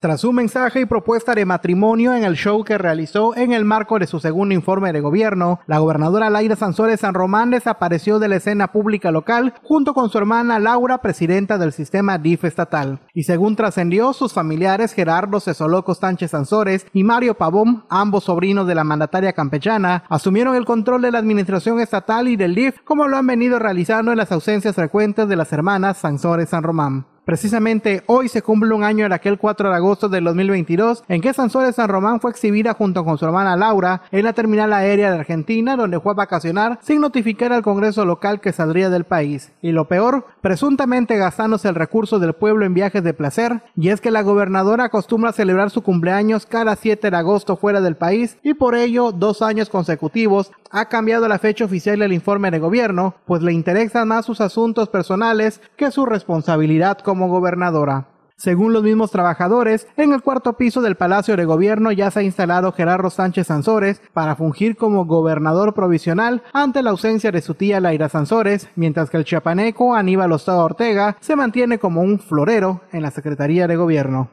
Tras un mensaje y propuesta de matrimonio en el show que realizó en el marco de su segundo informe de gobierno, la gobernadora Laira Sansores San Román desapareció de la escena pública local junto con su hermana Laura, presidenta del sistema DIF estatal. Y según trascendió, sus familiares Gerardo Cesoloco Sánchez Sansores y Mario Pavón, ambos sobrinos de la mandataria campechana, asumieron el control de la administración estatal y del DIF como lo han venido realizando en las ausencias frecuentes de las hermanas Sansores San Román. Precisamente hoy se cumple un año en aquel 4 de agosto del 2022 en que Sansores San Román fue exhibida junto con su hermana Laura en la terminal aérea de Argentina donde fue a vacacionar sin notificar al Congreso local que saldría del país. Y lo peor, presuntamente gastándose el recurso del pueblo en viajes de placer, y es que la gobernadora acostumbra celebrar su cumpleaños cada 7 de agosto fuera del país y por ello dos años consecutivos ha cambiado la fecha oficial del informe de gobierno, pues le interesan más sus asuntos personales que su responsabilidad como gobernadora. Según los mismos trabajadores, en el cuarto piso del Palacio de Gobierno ya se ha instalado Gerardo Sánchez Sansores para fungir como gobernador provisional ante la ausencia de su tía Laira Sansores, mientras que el chiapaneco Aníbal Ostado Ortega se mantiene como un florero en la Secretaría de Gobierno.